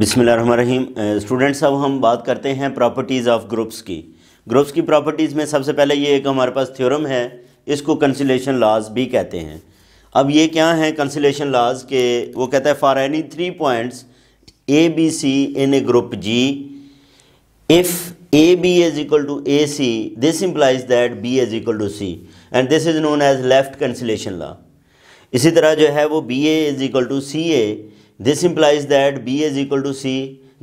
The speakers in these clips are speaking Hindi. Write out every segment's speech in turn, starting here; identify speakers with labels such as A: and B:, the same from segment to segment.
A: बिसमीम स्टूडेंट्स अब हम बात करते हैं प्रॉपर्टीज़ ऑफ ग्रुप्स की ग्रुप्स की प्रॉपर्टीज़ में सबसे पहले ये एक हमारे पास थ्योरम है इसको कंसिलेशन लॉज भी कहते हैं अब ये क्या है कंसिलेशन लॉज के वो कहता है for any three points A B C in a group G if A B is equal to A C this implies that B is equal to C and this is known as left cancellation law इसी तरह जो है वो B A is equal to C A this implies that B is equal to C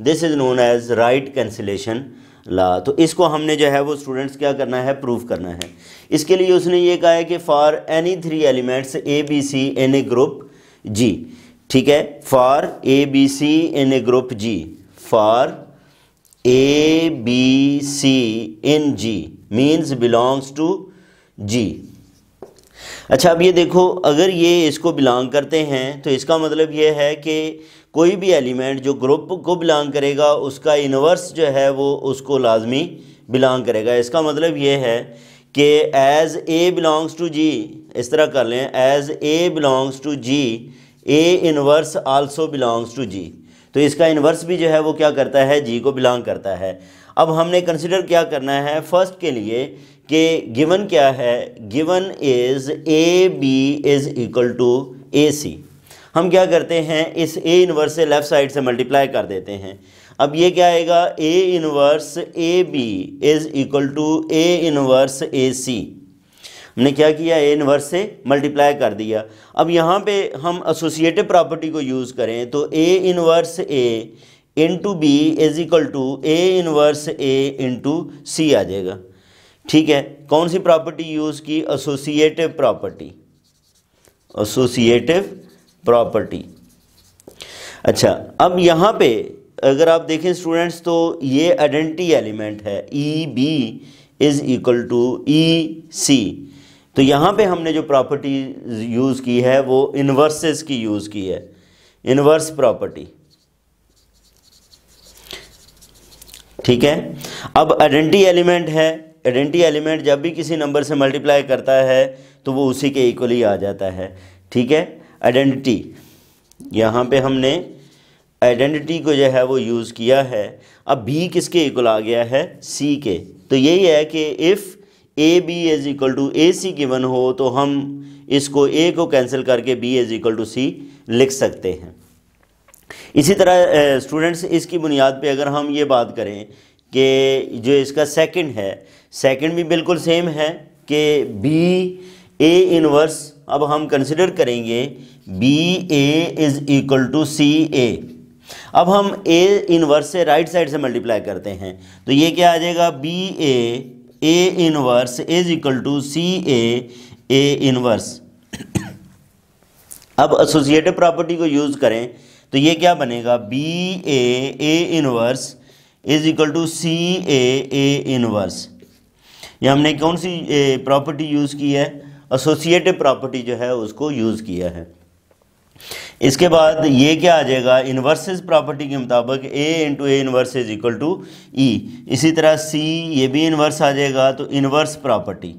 A: this is known as right cancellation law तो इसको हमने जो है वो स्टूडेंट्स क्या करना है प्रूव करना है इसके लिए उसने ये कहा है कि for any three elements A B C in a group G ठीक है for A B C in a group G for A B C in G means belongs to G अच्छा अब ये देखो अगर ये इसको बिलोंग करते हैं तो इसका मतलब ये है कि कोई भी एलिमेंट जो ग्रुप को बिलोंग करेगा उसका इनवर्स जो है वो उसको लाजमी बिलोंग करेगा इसका मतलब ये है कि as A belongs to G इस तरह कर लें as A belongs to G A inverse also belongs to G तो इसका इनवर्स भी जो है वो क्या करता है जी को बिलोंग करता है अब हमने कंसिडर क्या करना है फर्स्ट के लिए कि गिवन क्या है given is A B is equal to A C हम क्या करते हैं इस ए इनवर्स से लेफ़्ट साइड से मल्टीप्लाई कर देते हैं अब ये क्या आएगा A inverse A B is equal to A inverse A C हमने क्या किया ए इनवर्स से मल्टीप्लाई कर दिया अब यहाँ पे हम एसोसिएटिव प्रॉपर्टी को यूज़ करें तो A inverse A into B is equal to A inverse A into C आ जाएगा ठीक है कौन सी प्रॉपर्टी यूज की एसोसिएटिव प्रॉपर्टी एसोसिएटिव प्रॉपर्टी अच्छा अब यहां पे अगर आप देखें स्टूडेंट्स तो ये आइडेंटिटी एलिमेंट है E B is equal to E C तो यहां पे हमने जो प्रॉपर्टी यूज़ की है वो इन्वर्सेस की यूज़ की है इन्वर्स प्रॉपर्टी ठीक है अब आइडेंटिटी एलिमेंट है आइडेंटी एलिमेंट जब भी किसी नंबर से मल्टीप्लाई करता है तो वो उसी के इक्वली आ जाता है ठीक है आइडेंटिटी यहाँ पे हमने आइडेंटिटी को जो है वो यूज़ किया है अब बी किसके इक्वल आ गया है सी के तो यही है कि if A B is equal to A C given हो तो हम इसको ए को कैंसिल करके B is equal to C लिख सकते हैं इसी तरह स्टूडेंट्स इसकी बुनियाद पे अगर हम ये बात करें कि जो इसका सेकंड है सेकंड भी बिल्कुल सेम है कि बी ए इनवर्स अब हम कंसिडर करेंगे B A is equal to C A अब हम ए इनवर्स से राइट साइड से मल्टीप्लाई करते हैं तो ये क्या आ जाएगा B A A inverse is equal to C A A inverse अब एसोसिएटिव प्रॉपर्टी को यूज़ करें तो ये क्या बनेगा B A A inverse is equal to C A A inverse ये हमने कौन सी प्रॉपर्टी यूज़ की है एसोसिएटिव प्रॉपर्टी जो है उसको यूज़ किया है इसके बाद ये क्या आ जाएगा इनवर्सेज प्रॉपर्टी के मुताबिक A into A inverse is equal to E इसी तरह सी ये भी इनवर्स आ जाएगा तो इनवर्स प्रॉपर्टी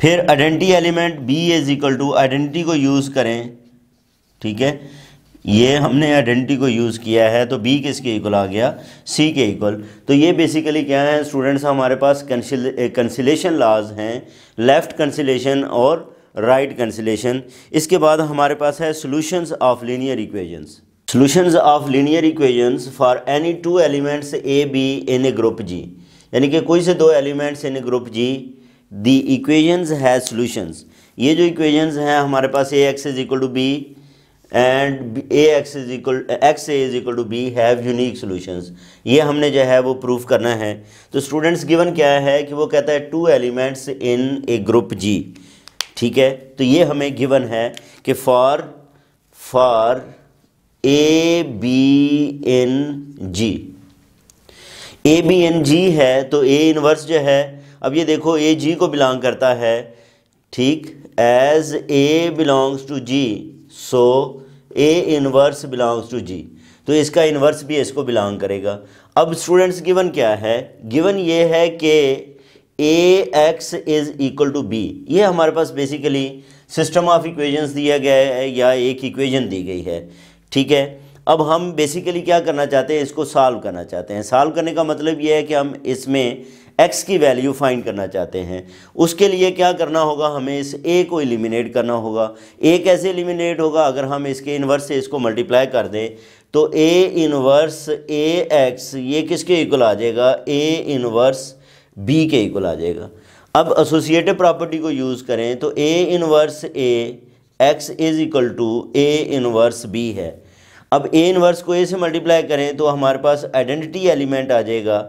A: फिर identity element B is equal to identity को यूज़ करें ठीक है ये हमने आइडेंटिटी को यूज़ किया है तो बी किसके इक्वल आ गया सी के इक्वल तो ये बेसिकली क्या है स्टूडेंट्स हमारे पास कंसिलेशन लाज हैं लेफ़्ट कंसिलेशन और राइट right कंसिलेशन इसके बाद हमारे पास है solutions of linear equations solutions of linear equations for any two elements A B in a group G यानी कि कोई से दो elements in a group G the equations has solutions ये जो इक्वेजन्स हैं हमारे पास A X is equal to B and A X is equal X A is equal to B have unique solutions ये हमने जो है वो प्रूफ करना है तो स्टूडेंट्स गिवन क्या है कि वो कहता है two elements in a group G ठीक है तो ये हमें गिवन है कि for for A B in G A B in G है तो ए इनवर्स जो है अब ये देखो ए जी को बिलोंग करता है ठीक as A belongs to G so A inverse belongs to G तो इसका इनवर्स भी इसको बिलोंग करेगा अब स्टूडेंट्स गिवन क्या है गिवन ये है कि A X is equal to B ये हमारे पास बेसिकली सिस्टम ऑफ इक्वेशंस दिया गया है या एक इक्वेशन दी गई है ठीक है अब हम बेसिकली क्या करना चाहते हैं इसको सॉल्व करना चाहते हैं सॉल्व करने का मतलब ये है कि हम इसमें एक्स की वैल्यू फाइंड करना चाहते हैं उसके लिए क्या करना होगा हमें इस ए को एलिमिनेट करना होगा ए कैसे एलिमिनेट होगा अगर हम इसके इन्वर्स से इसको मल्टीप्लाई कर दें तो ए इन्वर्स ए एक्स ये किसके इक्वल आ जाएगा ए इन्वर्स बी के इक्वल आ जाएगा अब एसोसिएटिव प्रॉपर्टी को यूज़ करें तो A inverse A X is equal to A inverse B है अब ए इन्वर्स को ए से मल्टीप्लाई करें तो हमारे पास आइडेंटिटी एलिमेंट आ जाएगा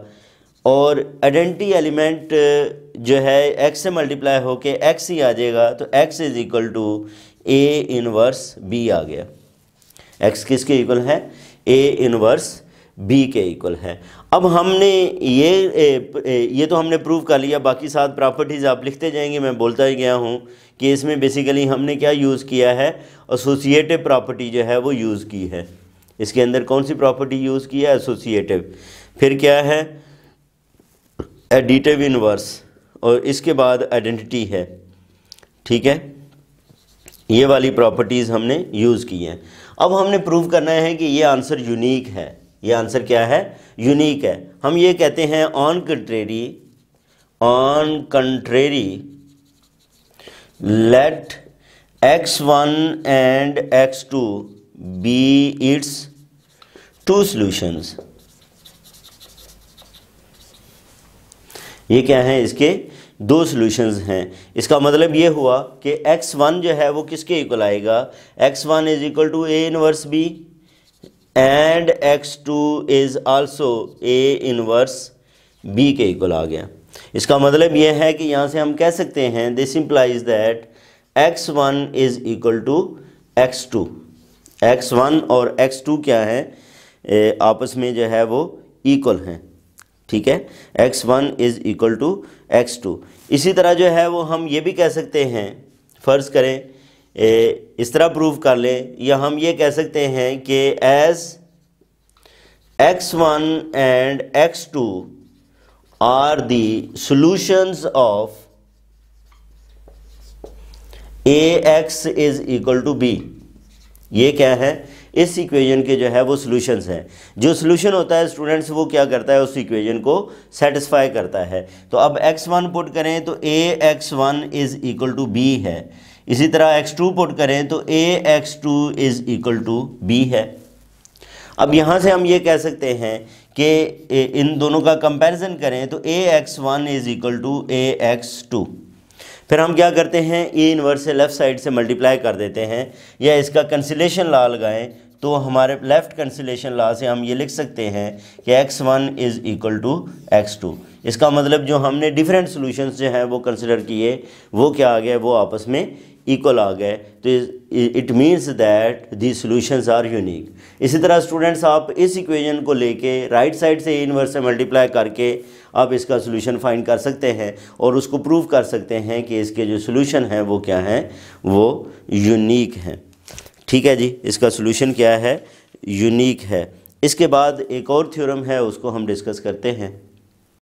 A: और आइडेंटिटी एलिमेंट uh, जो है एक्स से मल्टीप्लाई होके एक्स ही आ जाएगा तो X is equal to A inverse B आ गया एक्स किसके इक्वल है ए इनवर्स बी के इक्वल है अब हमने ये ए, ये तो हमने प्रूव कर लिया बाकी सात प्रॉपर्टीज़ आप लिखते जाएंगे मैं बोलता ही गया हूँ कि इसमें बेसिकली हमने क्या यूज़ किया है एसोसिएटिव प्रॉपर्टी जो है वो यूज़ की है इसके अंदर कौन सी प्रॉपर्टी यूज़ की है एसोसिएटिव फिर क्या है एडिटिव इनवर्स और इसके बाद आइडेंटिटी है ठीक है ये वाली प्रॉपर्टीज़ हमने यूज़ की हैं अब हमने प्रूव करना है कि ये आंसर यूनिक है ये आंसर क्या है यूनिक है हम ये कहते हैं on contrary on contrary let X one and X two be its two solutions ये क्या है इसके दो सॉल्यूशंस हैं इसका मतलब ये हुआ कि एक्स वन जो है वो किसके इक्वल आएगा X one is equal to A inverse B and X two is also A inverse B के इक्वल आ गया इसका मतलब ये है कि यहाँ से हम कह सकते हैं this implies that X one is equal to X two X one और एक्स टू क्या है ए, आपस में जो है वो इक्वल हैं ठीक है X one is equal to X two इसी तरह जो है वो हम ये भी कह सकते हैं फ़र्ज़ करें ए, इस तरह प्रूव कर लें या हम ये कह सकते हैं कि as X one and X two are the solutions of A X is equal to B ये क्या है इस इक्वेशन के जो है वो सोल्यूशंस हैं जो सोल्यूशन होता है स्टूडेंट्स वो क्या करता है उस इक्वेशन को सेटिस्फाई करता है तो अब एक्स वन पुट करें तो A X one is equal to B है इसी तरह एक्स टू पुट करें तो A X two is equal to B है अब यहाँ से हम ये कह सकते हैं कि इन दोनों का कंपैरिजन करें तो A X one is equal to A X two फिर हम क्या करते हैं ए इनवर्स से लेफ़्ट साइड से मल्टीप्लाई कर देते हैं या इसका कंसिलेशन ला लगाएं तो हमारे लेफ़्ट कंसिलेशन ला से हम ये लिख सकते हैं कि X one is equal to X two इसका मतलब जो हमने डिफरेंट सॉल्यूशंस जो हैं वो कंसिडर किए वो क्या आ गया वो आपस में इक्वल आ गए तो it means that the solutions are unique इसी तरह स्टूडेंट्स आप इस इक्वेशन को लेके राइट साइड से इनवर्स से मल्टीप्लाई करके आप इसका सोल्यूशन फाइंड कर सकते हैं और उसको प्रूव कर सकते हैं कि इसके जो सोल्यूशन हैं वो क्या हैं वो यूनिक हैं ठीक है जी इसका सोल्यूशन क्या है यूनिक है इसके बाद एक और थ्योरम है उसको हम डिस्कस करते हैं